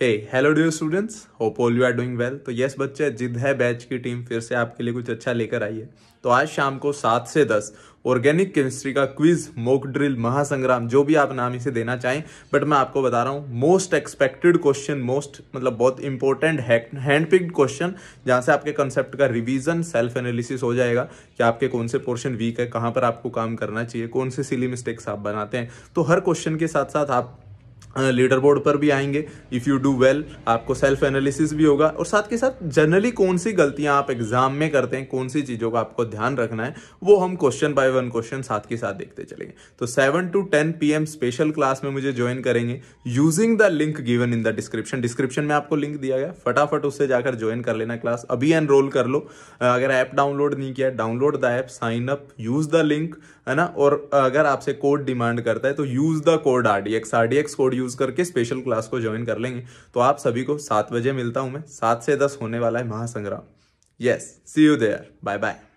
hey hello dear students hope all you are doing well तो yes बच्चे जिद है बैच की टीम फिर से आपके लिए कुछ अच्छा लेकर आई है तो आज शाम को सात से दस ऑर्गेनिक केमिस्ट्री का क्विज मोक ड्रिल महासंग्राम जो भी आप नाम इसे देना चाहें बट मैं आपको बता रहा हूँ मोस्ट एक्सपेक्टेड क्वेश्चन मोस्ट मतलब बहुत इंपॉर्टेंट हैंड पिक्ड क्वेश्चन जहाँ से आपके कंसेप्ट का रिविजन सेल्फ एनालिसिस हो जाएगा कि आपके कौन से पोर्शन वीक है कहाँ पर आपको काम करना चाहिए कौन से सिली मिस्टेक्स आप बनाते हैं तो हर क्वेश्चन के साथ साथ आप लीडर बोर्ड पर भी आएंगे इफ़ यू डू वेल आपको सेल्फ एनालिसिस भी होगा और साथ के साथ जनरली कौन सी गलतियां आप एग्जाम में करते हैं कौन सी चीज़ों का आपको ध्यान रखना है वो हम क्वेश्चन बाय वन क्वेश्चन साथ के साथ देखते चलेंगे तो seven to ten PM special class में मुझे ज्वाइन करेंगे using the link given in the description description में आपको लिंक दिया गया फटाफट उससे जाकर ज्वाइन कर लेना क्लास अभी एनरोल कर लो अगर ऐप डाउनलोड नहीं किया download the app sign up use the link है ना और अगर आपसे कोड डिमांड करता है तो use the code R D X R D X code code use करके स्पेशल क्लास को ज्वाइन कर लेंगे तो आप सभी को सात बजे मिलता हूं मैं सात से दस होने वाला है महासंग्राम yes see you there bye bye